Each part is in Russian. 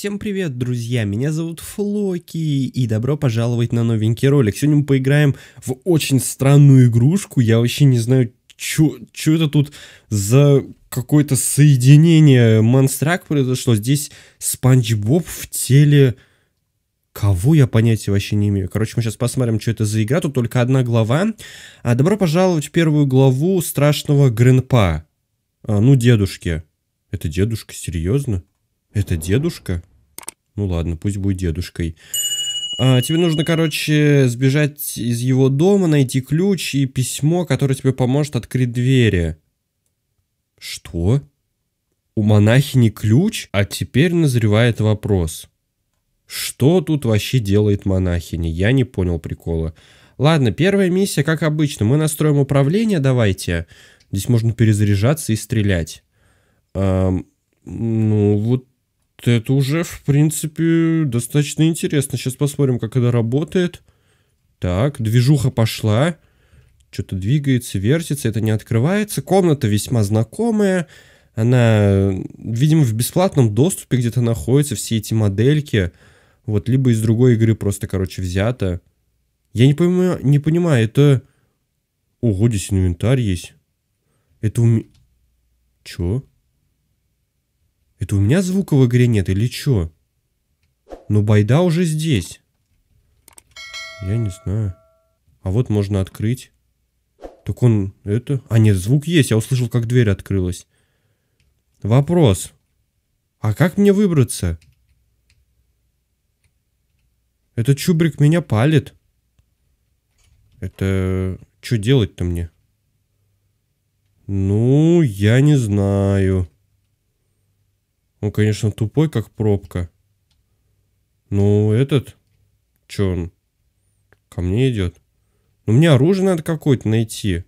Всем привет, друзья! Меня зовут Флоки, и добро пожаловать на новенький ролик. Сегодня мы поиграем в очень странную игрушку. Я вообще не знаю, что это тут за какое-то соединение Монстрак произошло. Здесь Спанч Боб в теле... Кого я понятия вообще не имею. Короче, мы сейчас посмотрим, что это за игра. Тут только одна глава. А, добро пожаловать в первую главу страшного Гринпа. А, ну, дедушки. Это дедушка, серьезно? Это дедушка? Ну ладно, пусть будет дедушкой. А, тебе нужно, короче, сбежать из его дома, найти ключ и письмо, которое тебе поможет открыть двери. Что? У монахини ключ? А теперь назревает вопрос. Что тут вообще делает монахиня? Я не понял прикола. Ладно, первая миссия, как обычно. Мы настроим управление, давайте. Здесь можно перезаряжаться и стрелять. Эм, ну, вот это уже, в принципе, достаточно интересно. Сейчас посмотрим, как это работает. Так, движуха пошла. Что-то двигается, вертится, это не открывается. Комната весьма знакомая. Она, видимо, в бесплатном доступе где-то находится, все эти модельки. Вот, либо из другой игры просто, короче, взято. Я не понимаю, не понимаю, это... Ого, здесь инвентарь есть. Это у меня... Чё? Это у меня звука в игре нет или чё? Ну, байда уже здесь. Я не знаю. А вот можно открыть. Так он это... А нет, звук есть. Я услышал, как дверь открылась. Вопрос. А как мне выбраться? Этот чубрик меня палит. Это... Что делать-то мне? Ну, я не знаю. Он, конечно, тупой, как пробка. Ну, этот... Че он? Ко мне идет. Но ну, мне оружие надо какое-то найти.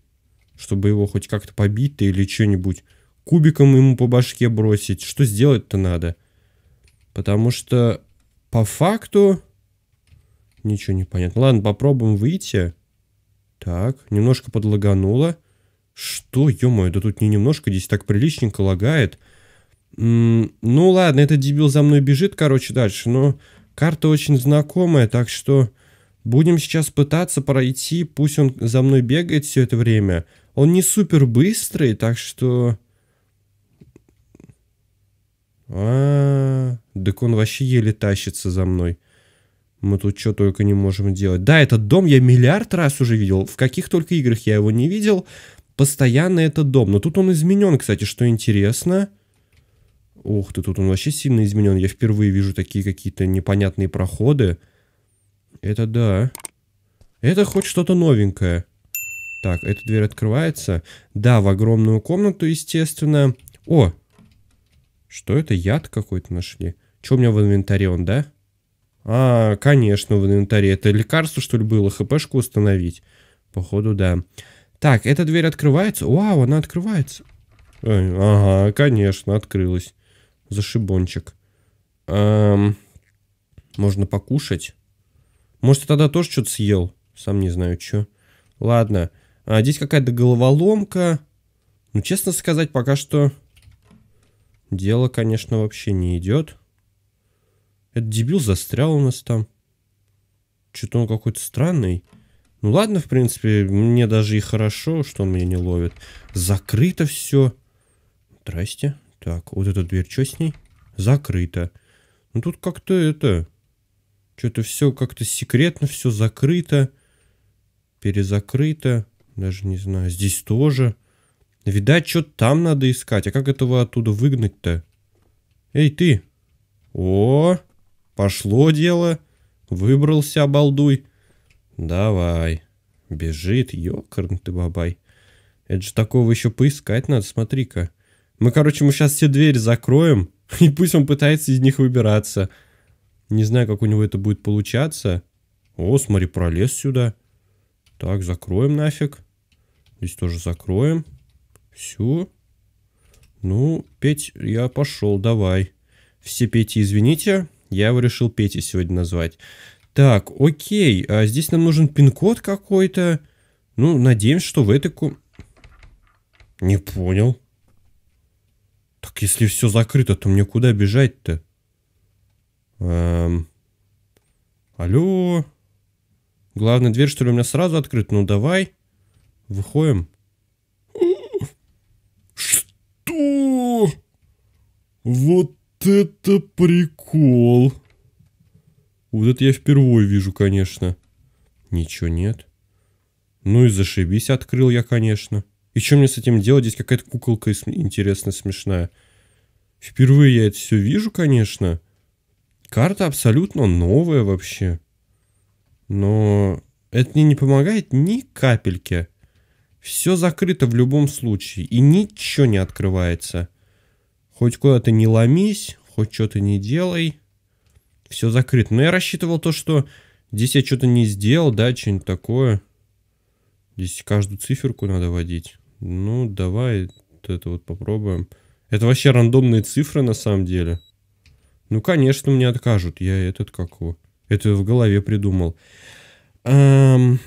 Чтобы его хоть как-то побить или что-нибудь. Кубиком ему по башке бросить. Что сделать-то надо? Потому что по факту... Ничего не понятно. Ладно, попробуем выйти. Так, немножко подлагануло. Что, ё-моё, да тут не немножко, здесь так приличненько лагает. Ну ладно, этот дебил за мной бежит, короче, дальше, но карта очень знакомая, так что будем сейчас пытаться пройти, пусть он за мной бегает все это время. Он не супер быстрый, так что... А, -а, -а так он вообще еле тащится за мной. Мы тут что только не можем делать. Да, этот дом я миллиард раз уже видел. В каких только играх я его не видел. Постоянно этот дом. Но тут он изменен, кстати, что интересно. Интересно. Ух ты, тут он вообще сильно изменен. Я впервые вижу такие какие-то непонятные проходы. Это да. Это хоть что-то новенькое. Так, эта дверь открывается. Да, в огромную комнату, естественно. О! Что это? Яд какой-то нашли. Что у меня в инвентаре он, да? А, конечно, в инвентаре. Это лекарство, что ли, было? ХПшку установить? Походу, да. Так, эта дверь открывается? Вау, она открывается. Ага, конечно, открылась зашибончик. Эм, можно покушать. Может, я тогда тоже что-то съел? Сам не знаю, что. Ладно. А, здесь какая-то головоломка. Ну, честно сказать, пока что дело, конечно, вообще не идет. Этот дебил застрял у нас там. Что-то он какой-то странный. Ну ладно, в принципе, мне даже и хорошо, что он меня не ловит. Закрыто все. Здрасте. Так, вот эта дверь, что с ней? Закрыта. Ну тут как-то это... Что-то все как-то секретно, все закрыто. Перезакрыто. Даже не знаю, здесь тоже. Видать, что-то там надо искать. А как этого оттуда выгнать-то? Эй, ты! О, пошло дело. Выбрался, обалдуй. Давай. Бежит, ёкарный ты бабай. Это же такого еще поискать надо, смотри-ка. Мы, короче, мы сейчас все двери закроем, и пусть он пытается из них выбираться. Не знаю, как у него это будет получаться. О, смотри, пролез сюда. Так, закроем нафиг. Здесь тоже закроем. Все. Ну, петь я пошел, давай. Все пейте, извините. Я его решил Петя сегодня назвать. Так, окей. А здесь нам нужен пин-код какой-то. Ну, надеемся, что в этой... Ку... Не понял если все закрыто, то мне куда бежать-то? Эм... Алло? Главная дверь, что ли, у меня сразу открыта? Ну, давай. Выходим. Что? Вот это прикол. Вот это я впервые вижу, конечно. Ничего нет. Ну и зашибись, открыл я, конечно. И что мне с этим делать? Здесь какая-то куколка интересная, смешная. Впервые я это все вижу, конечно. Карта абсолютно новая вообще. Но это мне не помогает ни капельки. Все закрыто в любом случае, и ничего не открывается. Хоть куда-то не ломись, хоть что-то не делай. Все закрыто. Но я рассчитывал то, что здесь я что-то не сделал, да, что-нибудь такое. Здесь каждую циферку надо водить. Ну, давай вот это вот попробуем. Это вообще рандомные цифры на самом деле. Ну, конечно, мне откажут. Я этот как его. Это в голове придумал. Эм,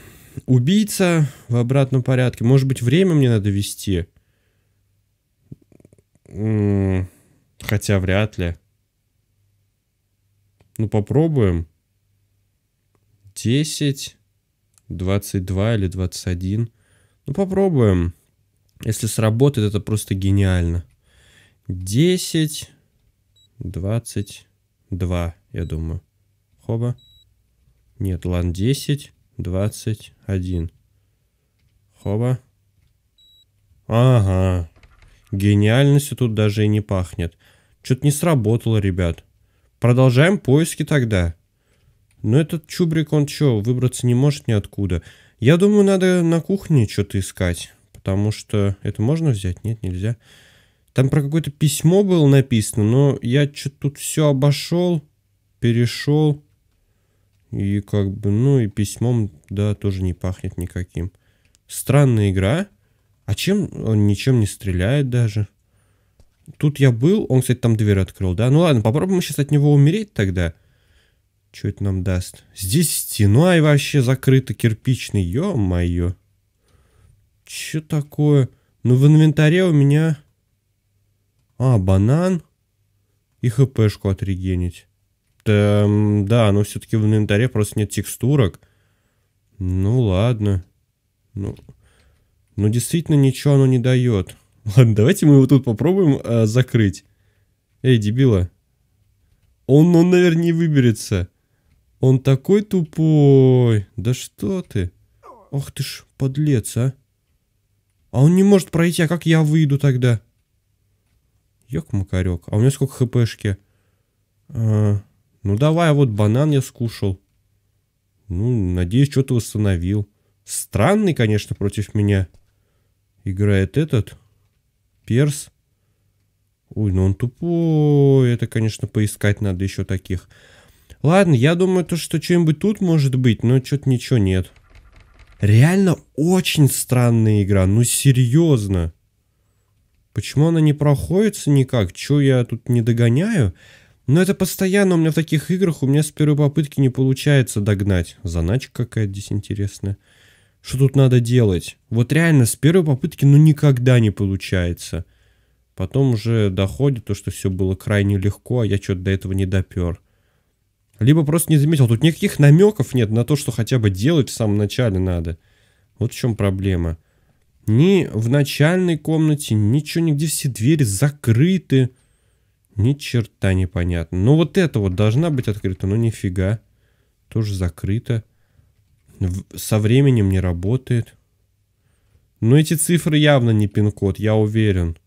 убийца в обратном порядке. Может быть, время мне надо вести? хотя вряд ли. Ну, попробуем. 10, 22 или 21. Ну, попробуем. Если сработает, это просто гениально. 10, 22, я думаю. Хоба. Нет, лан 10, 21. Хоба. Ага. Гениальностью тут даже и не пахнет. Что-то не сработало, ребят. Продолжаем поиски тогда. Но этот чубрик, он что, выбраться не может ниоткуда. Я думаю, надо на кухне что-то искать. Потому что... Это можно взять? Нет, нельзя. Нельзя. Там про какое-то письмо было написано, но я что-то тут все обошел, перешел. И как бы, ну и письмом, да, тоже не пахнет никаким. Странная игра. А чем? Он ничем не стреляет даже. Тут я был, он, кстати, там дверь открыл, да? Ну ладно, попробуем сейчас от него умереть тогда. Что это нам даст? Здесь стена и вообще закрыта кирпичный, ё-моё. Чё такое? Ну в инвентаре у меня а, банан и хпшку отрегенить. Там, да, но все-таки в инвентаре просто нет текстурок. Ну ладно. Ну, ну действительно ничего оно не дает. Ладно, давайте мы его тут попробуем э, закрыть. Эй, дебила. Он, он, наверное, не выберется. Он такой тупой. Да что ты? Ох ты ж, подлец, а. А он не может пройти, а как я выйду тогда? ёк Макарек, А у меня сколько хпшки? А, ну давай, вот банан я скушал. Ну, надеюсь, что-то восстановил. Странный, конечно, против меня играет этот. Перс. Ой, ну он тупой. Это, конечно, поискать надо еще таких. Ладно, я думаю, то, что чем нибудь тут может быть, но что-то ничего нет. Реально очень странная игра, ну серьезно. Почему она не проходится никак? Чё я тут не догоняю? Но это постоянно у меня в таких играх, у меня с первой попытки не получается догнать. Заначка какая-то здесь интересная. Что тут надо делать? Вот реально, с первой попытки ну никогда не получается. Потом уже доходит то, что все было крайне легко, а я что-то до этого не допер. Либо просто не заметил. Тут никаких намеков нет на то, что хотя бы делать в самом начале надо. Вот в чем проблема ни в начальной комнате, ничего, нигде все двери закрыты. Ни черта непонятно. Ну вот это вот должна быть открыта, но ну, нифига. Тоже закрыто. Со временем не работает. Но эти цифры явно не пин-код, я уверен.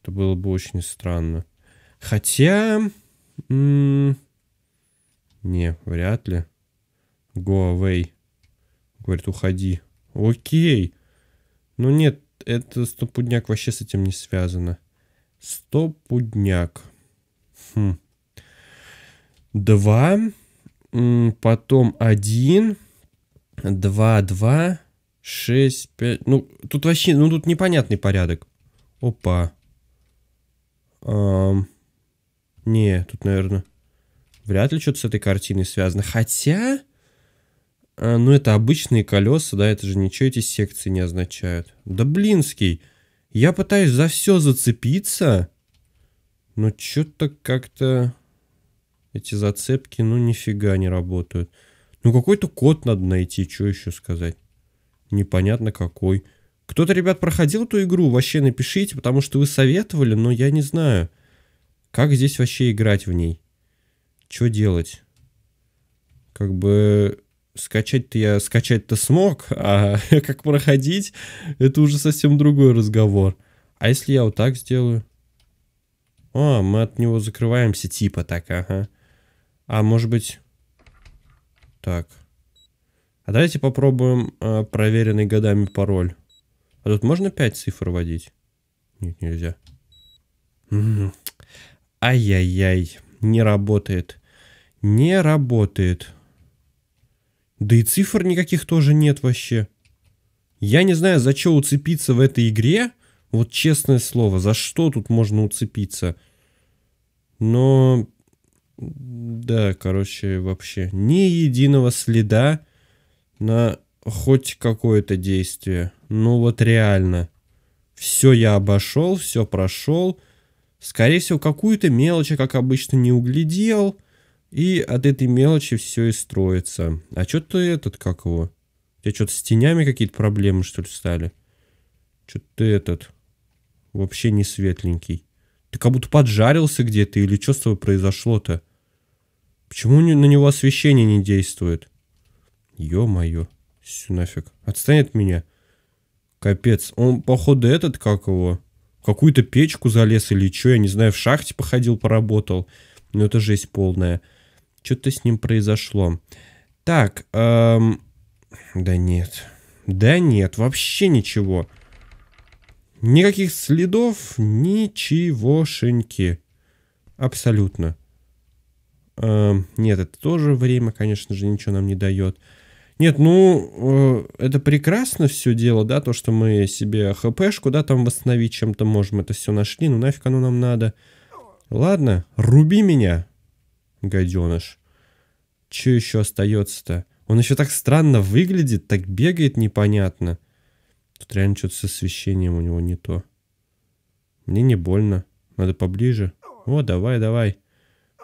Это было бы очень странно. Хотя... М-м, не, вряд ли. Go away. Говорит, уходи. Окей. Ну нет, это стопудняк вообще с этим не связано. Стопудняк. Хм. Два. Потом один. Два, два. Шесть, пять. Ну, тут вообще, ну тут непонятный порядок. Опа. Эм. Не, тут, наверное, вряд ли что-то с этой картиной связано. Хотя... А, ну, это обычные колеса, да, это же ничего эти секции не означают. Да блинский, я пытаюсь за все зацепиться, но что-то как-то эти зацепки, ну, нифига не работают. Ну, какой-то код надо найти, что еще сказать. Непонятно какой. Кто-то, ребят, проходил эту игру, вообще напишите, потому что вы советовали, но я не знаю, как здесь вообще играть в ней. Что делать? Как бы скачать-то я скачать-то смог, а как проходить, это уже совсем другой разговор. А если я вот так сделаю? а мы от него закрываемся, типа так, ага. А может быть... Так. А давайте попробуем э, проверенный годами пароль. А тут можно 5 цифр вводить? Нет, нельзя. Ай-яй-яй, не работает. Не работает. Да и цифр никаких тоже нет вообще. Я не знаю, за что уцепиться в этой игре. Вот честное слово, за что тут можно уцепиться? Но... Да, короче, вообще ни единого следа на хоть какое-то действие. Ну вот реально. Все я обошел, все прошел. Скорее всего, какую-то мелочь, как обычно, не углядел. И от этой мелочи все и строится. А что ты этот, как его? У тебя что-то с тенями какие-то проблемы, что ли, стали? Что ты этот? Вообще не светленький. Ты как будто поджарился где-то, или что с тобой произошло-то? Почему на него освещение не действует? Ё-моё. Всё нафиг. Отстань от меня. Капец. Он, походу, этот, как его? Какую-то печку залез или что, я не знаю, в шахте походил, поработал. Но ну, это жесть полная. Что-то с ним произошло. Так, эм... Да нет. Да нет, вообще ничего. Никаких следов, ничегошеньки. Абсолютно. Эм, нет, это тоже время, конечно же, ничего нам не дает. Нет, ну, э, это прекрасно все дело, да, то, что мы себе хпшку, да, там восстановить чем-то можем, это все нашли, ну нафиг оно нам надо. Ладно, руби меня гаденыш. Че еще остается-то? Он еще так странно выглядит, так бегает непонятно. Тут реально что-то с освещением у него не то. Мне не больно. Надо поближе. О, давай, давай.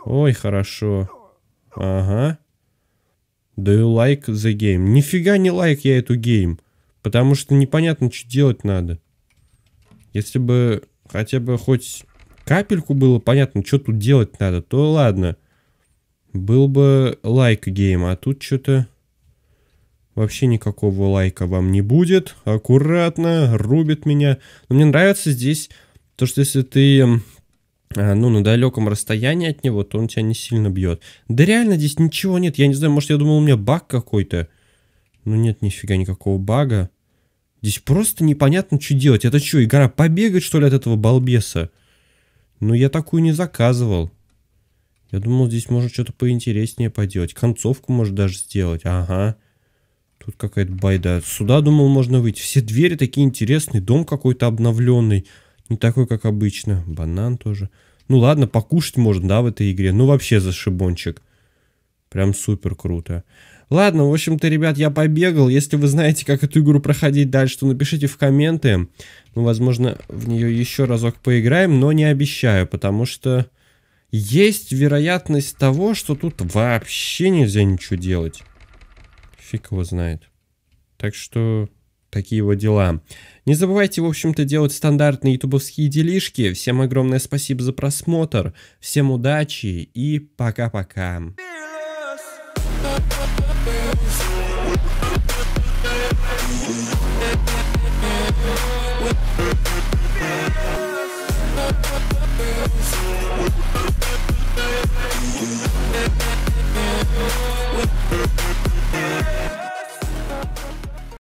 Ой, хорошо. Ага. Даю лайк за гейм. Нифига не лайк я эту гейм. Потому что непонятно, что делать надо. Если бы хотя бы хоть капельку было понятно, что тут делать надо, то ладно. Был бы лайк гейм, а тут что-то... Вообще никакого лайка вам не будет. Аккуратно, рубит меня. Но мне нравится здесь то, что если ты а, ну, на далеком расстоянии от него, то он тебя не сильно бьет. Да реально здесь ничего нет. Я не знаю, может, я думал, у меня баг какой-то. Ну нет, нифига никакого бага. Здесь просто непонятно, что делать. Это что, игра побегать, что ли, от этого балбеса? Ну, я такую не заказывал. Я думал, здесь можно что-то поинтереснее поделать. Концовку может даже сделать. Ага. Тут какая-то байда. Сюда, думал, можно выйти. Все двери такие интересные. Дом какой-то обновленный. Не такой, как обычно. Банан тоже. Ну ладно, покушать можно, да, в этой игре. Ну вообще за зашибончик. Прям супер круто. Ладно, в общем-то, ребят, я побегал. Если вы знаете, как эту игру проходить дальше, то напишите в комменты. Мы, возможно, в нее еще разок поиграем, но не обещаю, потому что... Есть вероятность того, что тут вообще нельзя ничего делать. Фиг его знает. Так что такие вот дела. Не забывайте, в общем-то, делать стандартные ютубовские делишки. Всем огромное спасибо за просмотр. Всем удачи и пока-пока.